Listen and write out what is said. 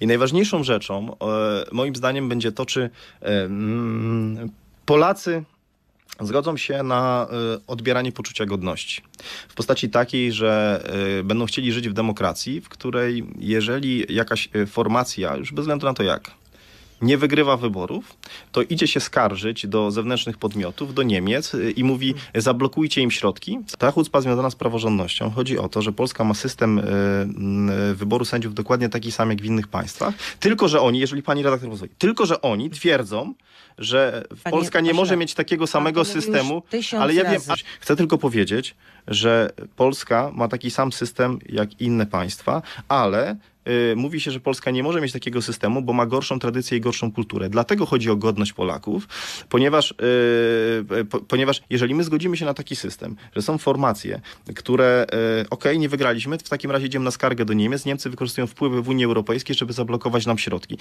I najważniejszą rzeczą, e, moim zdaniem, będzie to, czy e, mm, Polacy zgodzą się na e, odbieranie poczucia godności. W postaci takiej, że będą chcieli żyć w demokracji, w której jeżeli jakaś formacja, już bez względu na to jak, nie wygrywa wyborów, to idzie się skarżyć do zewnętrznych podmiotów, do Niemiec y, i mówi zablokujcie im środki. Ta chucpa związana z praworządnością chodzi o to, że Polska ma system y, y, wyboru sędziów dokładnie taki sam jak w innych państwach, tylko że oni, jeżeli pani redaktor pozwoli, tylko że oni twierdzą, że Panie Polska nie może mieć takiego samego systemu, ale ja wiem, razy. chcę tylko powiedzieć, że Polska ma taki sam system jak inne państwa, ale Y, mówi się, że Polska nie może mieć takiego systemu, bo ma gorszą tradycję i gorszą kulturę. Dlatego chodzi o godność Polaków, ponieważ, y, ponieważ jeżeli my zgodzimy się na taki system, że są formacje, które y, ok, nie wygraliśmy, w takim razie idziemy na skargę do Niemiec, Niemcy wykorzystują wpływy w Unii Europejskiej, żeby zablokować nam środki.